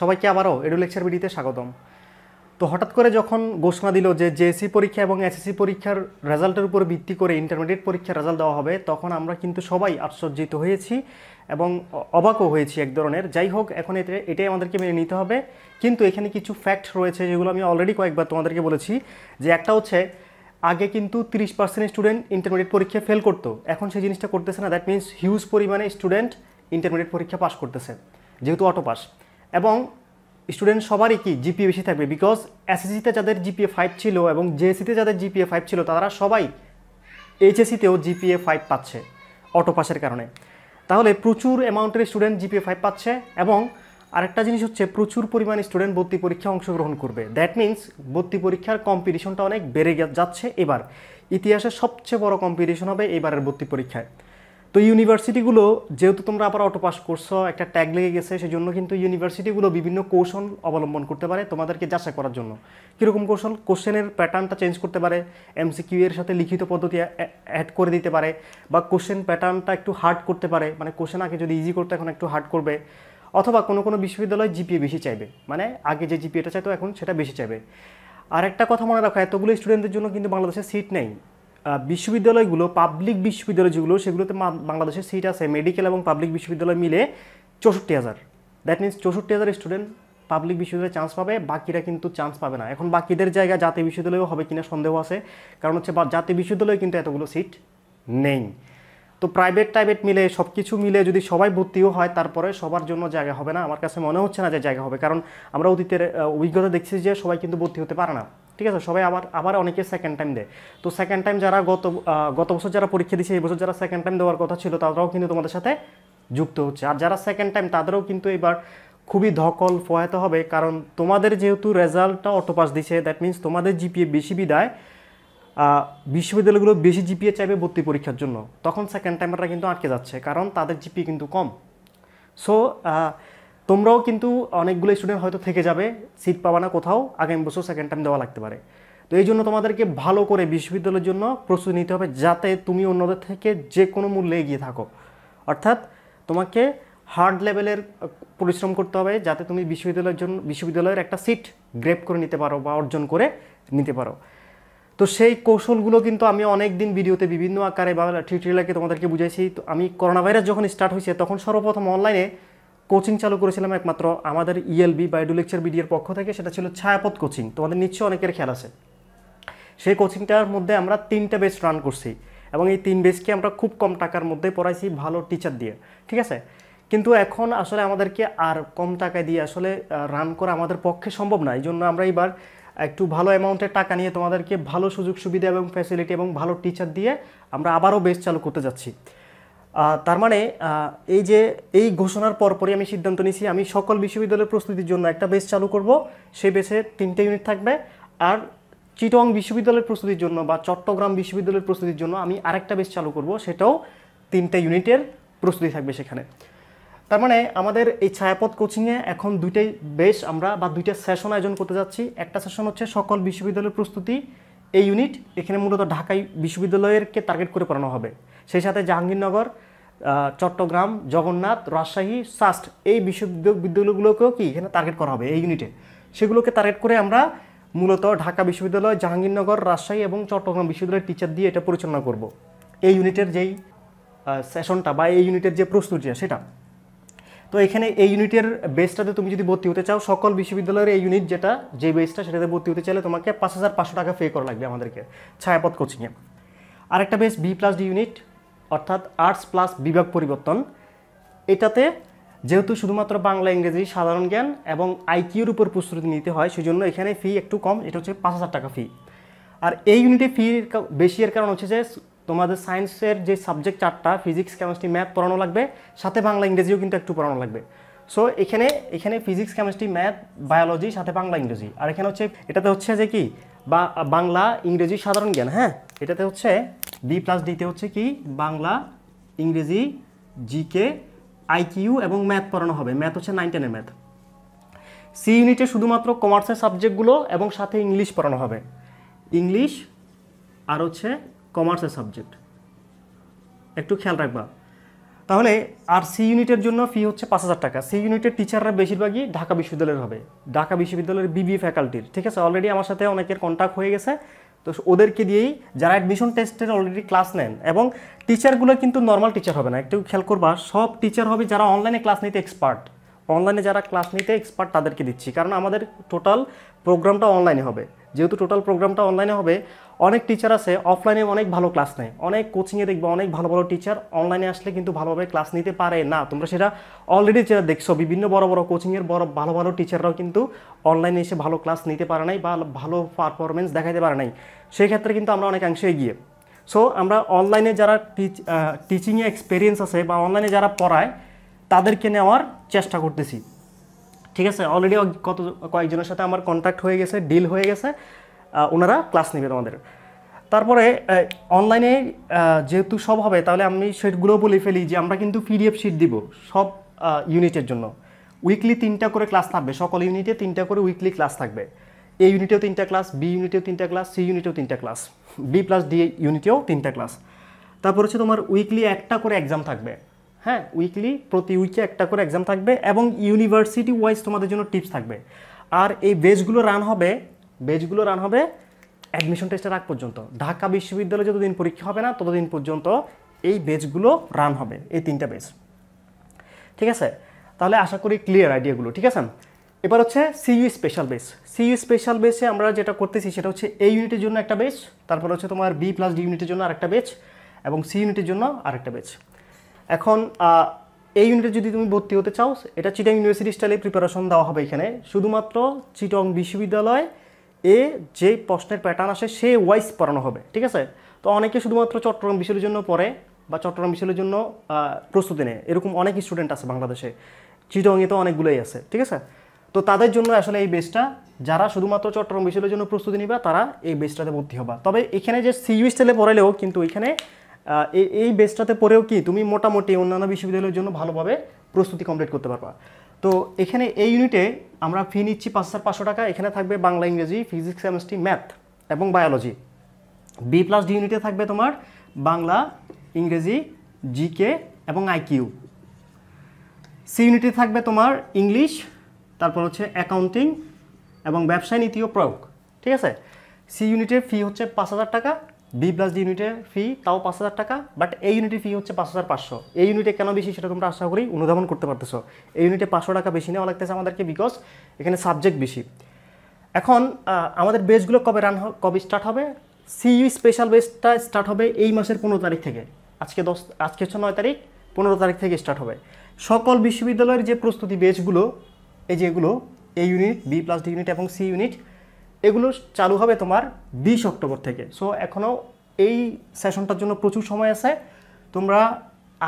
সবাইকে আবারও edu lecture ভিডিওতে স্বাগতম তো হঠাৎ করে যখন ঘোষণা দিল যে জেএসসি পরীক্ষা এবং এসএসসি পরীক্ষার রেজাল্টের উপর ভিত্তি করে ইন্টারমিডিয়েট পরীক্ষার রেজাল্ট দেওয়া হবে তখন আমরা কিন্তু সবাই আশ্চর্যিত হয়েছি এবং অবাকও হয়েছি এক ধরনের যাই হোক এখন এতে এটাই আমাদেরকে মেনে নিতে হবে কিন্তু এখানে কিছু ফ্যাক্ট রয়েছে যেগুলো আমি অলরেডি কয়েকবার তোমাদেরকে বলেছি যে একটা হচ্ছে আগে কিন্তু তিরিশ পার্সেন্ট স্টুডেন্ট ইন্টারমিডিয়েট পরীক্ষা ফেল করতো এখন সেই জিনিসটা করতেছে না দ্যাট মিনস হিউজ পরিমাণে স্টুডেন্ট ইন্টারমিডিয়েট পরীক্ষা পাস করতেছে যেহেতু অটো পাস এবং স্টুডেন্ট সবারই কি জিপিএ বেশি থাকবে বিকজ এসএসসিতে যাদের জিপিএ ফাইভ ছিল এবং জেএসিতে যাদের জিপিএ ফাইভ ছিল তারা সবাই এইচএসিতেও জিপিএ ফাইভ পাচ্ছে অটো পাসের কারণে তাহলে প্রচুর অ্যামাউন্টের স্টুডেন্ট জিপিএ ফাইভ পাচ্ছে এবং আরেকটা জিনিস হচ্ছে প্রচুর পরিমাণে স্টুডেন্ট ভর্তি পরীক্ষা অংশগ্রহণ করবে দ্যাট মিন্স ভর্তি পরীক্ষার কম্পিটিশনটা অনেক বেড়ে যাচ্ছে এবার ইতিহাসের সবচেয়ে বড় কম্পিটিশন হবে এবারের ভর্তি পরীক্ষায় তো ইউনিভার্সিটিগুলো যেহেতু তোমরা আবার অটো পাস করছো একটা ট্যাগ লেগে গেছে সেজন্য কিন্তু ইউনিভার্সিটিগুলো বিভিন্ন কৌশল অবলম্বন করতে পারে তোমাদেরকে যাচাই করার জন্য কীরকম কৌশল কোশ্চেনের প্যাটার্নটা চেঞ্জ করতে পারে এমসিকিউ এর সাথে লিখিত পদ্ধতি অ্যাড করে দিতে পারে বা কোশ্চেন প্যাটার্নটা একটু হার্ড করতে পারে মানে কোশ্চেন আগে যদি ইজি করতে এখন একটু হার্ড করবে অথবা কোনো কোনো বিশ্ববিদ্যালয় জিপিএ বেশি চাইবে মানে আগে যে জিপিএটা চাইতো এখন সেটা বেশি চাইবে আর একটা কথা মনে রাখো এতগুলো স্টুডেন্টদের জন্য কিন্তু বাংলাদেশে সিট নেই বিশ্ববিদ্যালয়গুলো পাবলিক বিশ্ববিদ্যালয় যেগুলো সেগুলোতে বাংলাদেশে সিট আছে মেডিকেল এবং পাবলিক বিশ্ববিদ্যালয় মিলে চৌষট্টি হাজার দ্যাট মিনস চৌষট্টি হাজার স্টুডেন্ট পাবলিক বিশ্ববিদ্যালয়ে চান্স পাবে বাকিরা কিন্তু চান্স পাবে না এখন বাকিদের জায়গা জাতীয় বিশ্ববিদ্যালয়েও হবে কিনা সন্দেহ আছে কারণ হচ্ছে জাতীয় বিশ্ববিদ্যালয়ে কিন্তু এতগুলো সিট নেই তো প্রাইভেট টাইভেট মিলে সব কিছু মিলে যদি সবাই ভর্তিও হয় তারপরে সবার জন্য জায়গা হবে না আমার কাছে মনে হচ্ছে না যে জায়গা হবে কারণ আমরা অতীতের অভিজ্ঞতা দেখছি যে সবাই কিন্তু ভর্তি হতে পারে না ঠিক আছে সবাই আবার আবার অনেকে সেকেন্ড টাইম দেয় তো সেকেন্ড টাইম যারা গত গত বছর যারা পরীক্ষা দিয়েছে এই বছর যারা সেকেন্ড টাইম দেওয়ার কথা ছিল তারাও কিন্তু তোমাদের সাথে যুক্ত হচ্ছে আর যারা সেকেন্ড টাইম তাদেরও কিন্তু এবার খুবই ধকল ফয়াতে হবে কারণ তোমাদের যেহেতু রেজাল্টটা অটোপাস দিছে দ্যাট মিন্স তোমাদের জিপিএ বেশি বিদায় বিশ্ববিদ্যালয়গুলো বেশি জিপিএ চাইবে ভর্তি পরীক্ষার জন্য তখন সেকেন্ড টাইমাররা কিন্তু আটকে যাচ্ছে কারণ তাদের জিপিএ কিন্তু কম সো তোমরাও কিন্তু অনেকগুলো স্টুডেন্ট হয়তো থেকে যাবে সিট পাবা না কোথাও আগামী বছর সেকেন্ড টাইম দেওয়া লাগতে পারে তো এই জন্য তোমাদেরকে ভালো করে বিশ্ববিদ্যালয়ের জন্য প্রস্তুতি নিতে হবে যাতে তুমি অন্যদের থেকে যে কোনো মূল্যে এগিয়ে থাকো অর্থাৎ তোমাকে হার্ড লেভেলের পরিশ্রম করতে হবে যাতে তুমি বিশ্ববিদ্যালয়ের জন্য বিশ্ববিদ্যালয়ের একটা সিট গ্রেপ করে নিতে পারো বা অর্জন করে নিতে পারো তো সেই কৌশলগুলো কিন্তু আমি অনেক দিন ভিডিওতে বিভিন্ন আকারে বা টিউটোরিয়ালকে তোমাদেরকে বুঝাইছি তো আমি করোনা ভাইরাস যখন স্টার্ট হয়েছে তখন সর্বপ্রথম অনলাইনে কোচিং চালু করেছিলাম একমাত্র আমাদের ইএলবি e বা লেকচার বিডিএর পক্ষ থেকে সেটা ছিল ছায়াপথ কোচিং তোমাদের নিশ্চয়ই অনেকের খেয়াল আছে সেই কোচিংটার মধ্যে আমরা তিনটা বেস রান করছি এবং এই তিন বেসকে আমরা খুব কম টাকার মধ্যে পড়াইছি ভালো টিচার দিয়ে ঠিক আছে কিন্তু এখন আসলে আমাদেরকে আর কম টাকায় দিয়ে আসলে রান করা আমাদের পক্ষে সম্ভব না এই জন্য আমরা এবার একটু ভালো অ্যামাউন্টের টাকা নিয়ে তোমাদেরকে ভালো সুযোগ সুবিধা এবং ফ্যাসিলিটি এবং ভালো টিচার দিয়ে আমরা আবারও বেস চালু করতে যাচ্ছি তার মানে এই যে এই ঘোষণার পরপরই আমি সিদ্ধান্ত নিয়েছি আমি সকল বিশ্ববিদ্যালয়ের প্রস্তুতির জন্য একটা বেস চালু করব সেই বেসে তিনটে ইউনিট থাকবে আর চিটং বিশ্ববিদ্যালয়ের প্রস্তুতির জন্য বা চট্টগ্রাম বিশ্ববিদ্যালয়ের প্রস্তুতির জন্য আমি আরেকটা বেস চালু করব সেটাও তিনটে ইউনিটের প্রস্তুতি থাকবে সেখানে তার মানে আমাদের এই ছায়াপথ কোচিংয়ে এখন দুইটাই বেশ আমরা বা দুইটা সেশন আয়োজন করতে যাচ্ছি একটা সেশন হচ্ছে সকল বিশ্ববিদ্যালয়ের প্রস্তুতি এই ইউনিট এখানে মূলত ঢাকায় বিশ্ববিদ্যালয়েরকে টার্গেট করে পড়ানো হবে সেই সাথে জাহাঙ্গীরনগর চট্টগ্রাম জগন্নাথ রাজশাহী সাস্ট এই বিশ্ববিদ্যালয়গুলোকেও কি এখানে টার্গেট করা হবে এই ইউনিটে সেগুলোকে টার্গেট করে আমরা মূলত ঢাকা বিশ্ববিদ্যালয় জাহাঙ্গীরনগর রাজশাহী এবং চট্টগ্রাম বিশ্ববিদ্যালয়ের টিচার দিয়ে এটা পরিচালনা করব এই ইউনিটের যেই সেশনটা বা এই ইউনিটের যে প্রস্তুতিটা সেটা তো এখানে এই ইউনিটের বেসটাতে তুমি যদি ভর্তি হতে চাও সকল বিশ্ববিদ্যালয়ের এই ইউনিট যেটা যে বেসটা সেটাতে ভর্তি হতে চাইলে তোমাকে পাঁচ হাজার পাঁচশো টাকা পে করা লাগবে আমাদেরকে ছায়াপথ কোচিংয়ে আরেকটা base B plus D unit অর্থাৎ আর্টস প্লাস বিভাগ পরিবর্তন এটাতে যেহেতু শুধুমাত্র বাংলা ইংরেজি সাধারণ জ্ঞান এবং আইকিউর উপর প্রস্তুতি নিতে হয় সেজন্য এখানে ফি একটু কম এটা হচ্ছে পাঁচ হাজার টাকা ফি আর এই ইউনিটে ফি বেশি এর কারণ হচ্ছে যে তোমাদের সায়েন্সের যে সাবজেক্ট চারটা ফিজিক্স কেমিস্ট্রি ম্যাথ পড়ানো লাগবে সাথে বাংলা ইংরেজিও কিন্তু একটু পড়ানো লাগবে সো এখানে এখানে ফিজিক্স কেমিস্ট্রি ম্যাথ বায়োলজি সাথে বাংলা ইংরেজি আর এখানে হচ্ছে এটাতে হচ্ছে যে কি বা বাংলা ইংরেজি সাধারণ জ্ঞান হ্যাঁ এটাতে হচ্ছে বি প্লাস ডিতে হচ্ছে কি বাংলা ইংরেজি জিকে আইকিউ এবং ম্যাথ পড়ানো হবে ম্যাথ হচ্ছে নাইন টেনের ম্যাথ সি ইউনিটে শুধুমাত্র কমার্সের সাবজেক্টগুলো এবং সাথে ইংলিশ পড়ানো হবে ইংলিশ আর হচ্ছে কমার্সের সাবজেক্ট একটু খেয়াল রাখবা তাহলে আর সি ইউনিটের জন্য ফি হচ্ছে পাঁচ হাজার টাকা সি ইউনিটের টিচাররা বেশিরভাগই ঢাকা বিশ্ববিদ্যালয়ের হবে ঢাকা বিশ্ববিদ্যালয়ের বিবি ফ্যাকাল্টির ঠিক আছে অলরেডি আমার সাথে অনেকের কন্ট্যাক্ট হয়ে গেছে তো ওদেরকে দিয়েই যারা অ্যাডমিশন টেস্টের অলরেডি ক্লাস নেন এবং টিচারগুলো কিন্তু নর্মাল টিচার হবে না একটু খেয়াল করবা সব টিচার হবে যারা অনলাইনে ক্লাস নিতে এক্সপার্ট অনলাইনে যারা ক্লাস নিতে এক্সপার্ট তাদেরকে দিচ্ছি কারণ আমাদের টোটাল প্রোগ্রামটা অনলাইনে হবে যেহেতু টোটাল প্রোগ্রামটা অনলাইনে হবে অনেক টিচার আছে অফলাইনে অনেক ভালো ক্লাস নেয় অনেক কোচিংয়ে দেখবে অনেক ভালো ভালো টিচার অনলাইনে আসলে কিন্তু ভালোভাবে ক্লাস নিতে পারে না তোমরা সেটা অলরেডি যেটা দেখছো বিভিন্ন বড় বড় কোচিংয়ের বড় ভালো ভালো টিচাররাও কিন্তু অনলাইনে এসে ভালো ক্লাস নিতে পারে নাই বা ভালো পারফরমেন্স দেখাতে পারে নাই সেই ক্ষেত্রে কিন্তু আমরা অনেকাংশে এগিয়ে সো আমরা অনলাইনে যারা টিচিংয়ে এক্সপিরিয়েন্স আছে বা অনলাইনে যারা পড়ায় তাদেরকে নেওয়ার চেষ্টা করতেছি ঠিক আছে অলরেডি কত কয়েকজনের সাথে আমার কন্ট্যাক্ট হয়ে গেছে ডিল হয়ে গেছে ওনারা ক্লাস নেবে তোমাদের তারপরে অনলাইনে যেহেতু সব হবে তাহলে আমি সেটগুলো বলে ফেলি যে আমরা কিন্তু পিডিএফ শিট দিব সব ইউনিটের জন্য উইকলি তিনটা করে ক্লাস থাকবে সকল ইউনিটে তিনটা করে উইকলি ক্লাস থাকবে এ ইউনিটেও তিনটা ক্লাস বি ইউনিটেও তিনটা ক্লাস সি ইউনিটেও তিনটা ক্লাস বি প্লাস ডি ইউনিটেও তিনটা ক্লাস তারপর হচ্ছে তোমার উইকলি একটা করে এক্সাম থাকবে হ্যাঁ উইকলি প্রতি উইকে একটা করে এক্সাম থাকবে এবং ইউনিভার্সিটি ওয়াইজ তোমাদের জন্য টিপস থাকবে আর এই বেজগুলো রান হবে বেজগুলো রান হবে অ্যাডমিশন টেস্টের আগ পর্যন্ত ঢাকা বিশ্ববিদ্যালয়ে যতদিন পরীক্ষা হবে না ততদিন পর্যন্ত এই বেজগুলো রান হবে এই তিনটা বেজ ঠিক আছে তাহলে আশা করি ক্লিয়ার আইডিয়াগুলো ঠিক আছে এবার হচ্ছে CU special base CU special বেসে আমরা যেটা করতেছি সেটা হচ্ছে এই ইউনিটের জন্য একটা বেচ তারপর হচ্ছে তোমার বি প্লাস ডি ইউনিটের জন্য আরেকটা বেচ এবং সি ইউনিটের জন্য আরেকটা বেচ এখন এই ইউনিটে যদি তুমি ভর্তি হতে চাও এটা চিটাং ইউনিভার্সিটি স্টাইলে প্রিপারেশন দেওয়া হবে এখানে শুধুমাত্র চিটং বিশ্ববিদ্যালয় এ যে প্রশ্নের প্যাটার্ন আসে সে ওয়াইজ পড়ানো হবে ঠিক আছে তো অনেকে শুধুমাত্র চট্টগ্রাম বিষয়ের জন্য পড়ে বা চট্টগ্রাম বিষয়ের জন্য প্রস্তুতি নেয় এরকম অনেক স্টুডেন্ট আছে বাংলাদেশে চিটংয়ে তো অনেকগুলোই আছে ঠিক আছে তো তাদের জন্য আসলে এই বেসটা যারা শুধুমাত্র চট্টগ্রাম বিষয়ের জন্য প্রস্তুতি নিবে তারা এই বেসটাতে ভর্তি হবা তবে এখানে যে সিইউ স্টাইলে পড়ালেও কিন্তু এখানে এই বেসটাতে পড়েও কি তুমি মোটামুটি অন্যান্য বিশ্ববিদ্যালয়ের জন্য ভালোভাবে প্রস্তুতি কমপ্লিট করতে পারবা তো এখানে এই ইউনিটে আমরা ফি নিচ্ছি পাঁচ হাজার পাঁচশো টাকা এখানে থাকবে বাংলা ইংরেজি ফিজিক্স কেমিস্ট্রি ম্যাথ এবং বায়োলজি বি প্লাস ডি ইউনিটে থাকবে তোমার বাংলা ইংরেজি জিকে এবং আইকিউ সি ইউনিটে থাকবে তোমার ইংলিশ তারপর হচ্ছে অ্যাকাউন্টিং এবং ব্যবসায় নীতি ও প্রয়োগ ঠিক আছে সি ইউনিটের ফি হচ্ছে পাঁচ হাজার টাকা বি প্লাস ডি ইউনিটের ফি তাও পাঁচ হাজার টাকা বাট এই ইউনিটের ফি হচ্ছে পাঁচ হাজার পাঁচশো এই ইউনিটে কেন বেশি সেটা তোমরা আশা করি অনুধাবন করতে পারতেছো এই ইউনিটে পাঁচশো টাকা বেশি নেওয়া লাগতেছে আমাদেরকে বিকজ এখানে সাবজেক্ট বেশি এখন আমাদের বেসগুলো কবে রান কবে স্টার্ট হবে সিইউ স্পেশাল বেসটা স্টার্ট হবে এই মাসের পনেরো তারিখ থেকে আজকে দশ আজকে হচ্ছে নয় তারিখ পনেরো তারিখ থেকে স্টার্ট হবে সকল বিশ্ববিদ্যালয়ের যে প্রস্তুতি বেসগুলো এই যেগুলো A unit B plus D unit এবং সি ইউনিট এগুলো চালু হবে তোমার বিশ অক্টোবর থেকে সো এখনও এই সেশনটার জন্য প্রচুর সময় আছে তোমরা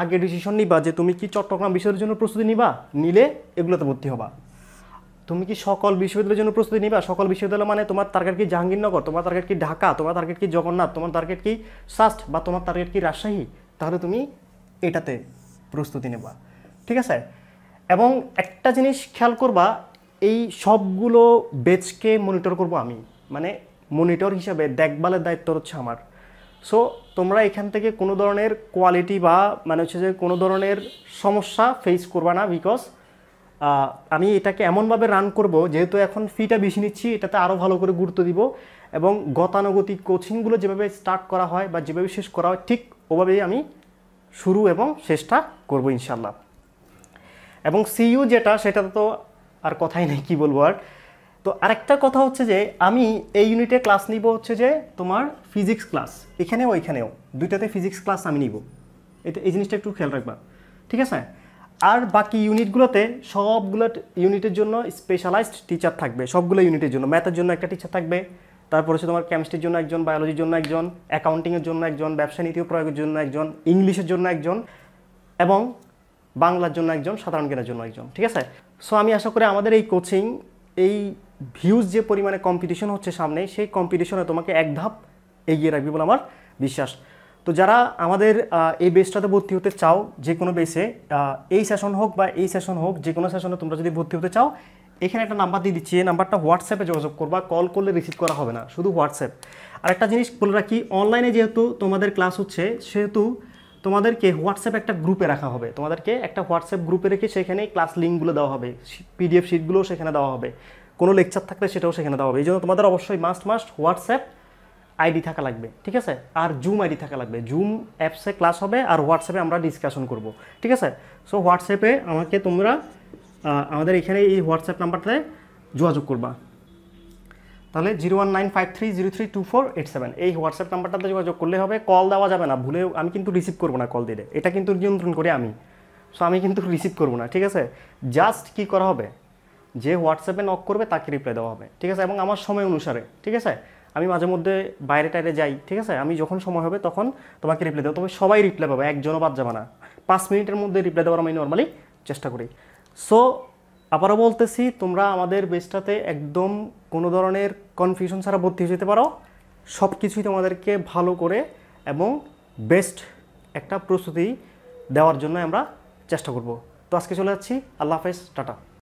আগে ডিসিশন নিবা যে তুমি কি চট্টগ্রাম বিষয়ের জন্য প্রস্তুতি নিবা নিলে এগুলোতে ভর্তি হবা তুমি কি সকল বিশ্ববিদ্যালয়ের জন্য প্রস্তুতি নিবা সকল বিশ্ববিদ্যালয় মানে তোমার টার্গেট কি জাহাঙ্গীরনগর তোমার টার্গেট কি ঢাকা তোমার টার্গেট কি জগন্নাথ তোমার টার্গেট কি সাস্ট বা তোমার টার্গেট কি রাজশাহী তাহলে তুমি এটাতে প্রস্তুতি নেবা ঠিক আছে এবং একটা জিনিস খেয়াল করবা এই সবগুলো বেচকে মনিটর করব আমি মানে মনিটর হিসাবে দেখভালের দায়িত্ব হচ্ছে আমার সো তোমরা এখান থেকে কোনো ধরনের কোয়ালিটি বা মানে হচ্ছে যে কোনো ধরনের সমস্যা ফেস করবা না বিকজ আমি এটাকে এমনভাবে রান করব যেহেতু এখন ফিটা বেশি নিচ্ছি এটাতে আরও ভালো করে গুরুত্ব দিব এবং গতানুগতিক কোচিংগুলো যেভাবে স্টার্ট করা হয় বা যেভাবে শেষ করা হয় ঠিক ওভাবেই আমি শুরু এবং শেষটা করব ইনশাল্লাহ এবং সিইউ যেটা সেটা তো আর কথাই নেই কি বলবো আর তো আরেকটা কথা হচ্ছে যে আমি এই ইউনিটে ক্লাস নিব হচ্ছে যে তোমার ফিজিক্স ক্লাস এখানেও এখানেও দুইটাতে ফিজিক্স ক্লাস আমি নিব এটা এই জিনিসটা একটু খেয়াল রাখবা ঠিক আছে আর বাকি ইউনিটগুলোতে সবগুলো ইউনিটের জন্য স্পেশালাইজড টিচার থাকবে সবগুলো ইউনিটের জন্য ম্যাথের জন্য একটা টিচার থাকবে তারপর হচ্ছে তোমার কেমিস্ট্রির জন্য একজন বায়োলজির জন্য একজন অ্যাকাউন্টিংয়ের জন্য একজন ব্যবসা নীতি প্রয়োগের জন্য একজন ইংলিশের জন্য একজন এবং বাংলার জন্য একজন সাধারণ জ্ঞানের জন্য একজন ঠিক আছে সো আমি আশা করি আমাদের এই কোচিং এই ভিউজ যে পরিমাণে কম্পিটিশন হচ্ছে সামনে সেই কম্পিটিশনে তোমাকে এক ধাপ এগিয়ে রাখবে বলে আমার বিশ্বাস তো যারা আমাদের এই বেসটাতে ভর্তি হতে চাও যে কোনো বেসে এই সেশন হোক বা এই সেশন হোক যে কোনো সেশনে তোমরা যদি ভর্তি হতে চাও এখানে একটা নাম্বার দিয়ে দিচ্ছি এই নাম্বারটা হোয়াটসঅ্যাপে যোগাযোগ করবা কল করলে রিসিভ করা হবে না শুধু হোয়াটসঅ্যাপ আর একটা জিনিস বলে রাখি অনলাইনে যেহেতু তোমাদের ক্লাস হচ্ছে সেহেতু তোমাদেরকে হোয়াটসঅ্যাপ একটা গ্রুপে রাখা হবে তোমাদেরকে একটা হোয়াটসঅ্যাপ গ্রুপে রেখে সেখানে ক্লাস লিঙ্কগুলো দেওয়া হবে পিডিএফ শিটগুলোও সেখানে দেওয়া হবে কোনো লেকচার থাকলে সেটাও সেখানে দেওয়া হবে এই জন্য তোমাদের অবশ্যই মাস্ট মাস্ট হোয়াটসঅ্যাপ আইডি থাকা লাগবে ঠিক আছে আর জুম আইডি থাকা লাগবে জুম অ্যাপসে ক্লাস হবে আর হোয়াটসঅ্যাপে আমরা ডিসকাশন করব ঠিক আছে সো হোয়াটসঅ্যাপে আমাকে তোমরা আমাদের এখানে এই হোয়াটসঅ্যাপ নাম্বারটায় যোগাযোগ করবা তাহলে zero one nine five three zero three two four eight seven এই হোয়াটসঅ্যাপ নাম্বারটাতে যোগাযোগ করলে হবে কল দেওয়া যাবে না ভুলে আমি কিন্তু রিসিভ করবো না কল দিলে এটা কিন্তু নিয়ন্ত্রণ করি আমি সো আমি কিন্তু রিসিভ করবো না ঠিক আছে জাস্ট কি করা হবে যে হোয়াটসঅ্যাপে নক করবে তাকে রিপ্লাই দেওয়া হবে ঠিক আছে এবং আমার সময় অনুসারে ঠিক আছে আমি মাঝে মধ্যে বাইরে টাইরে যাই ঠিক আছে আমি যখন সময় হবে তখন তোমাকে রিপ্লাই দেবো তবে সবাই রিপ্লাই পাবে একজনও বাদ যাবে না পাঁচ মিনিটের মধ্যে রিপ্লাই দেওয়ার আমি নর্মালি চেষ্টা করি সো আবারও বলতেছি তোমরা আমাদের বেসটাতে একদম কোনো ধরনের কনফিউশন ছাড়া ভর্তি হয়ে যেতে পারো সব কিছুই তোমাদেরকে ভালো করে এবং বেস্ট একটা প্রস্তুতি দেওয়ার জন্য আমরা চেষ্টা করব তো আজকে চলে যাচ্ছি আল্লাহ হাফেজ টাটা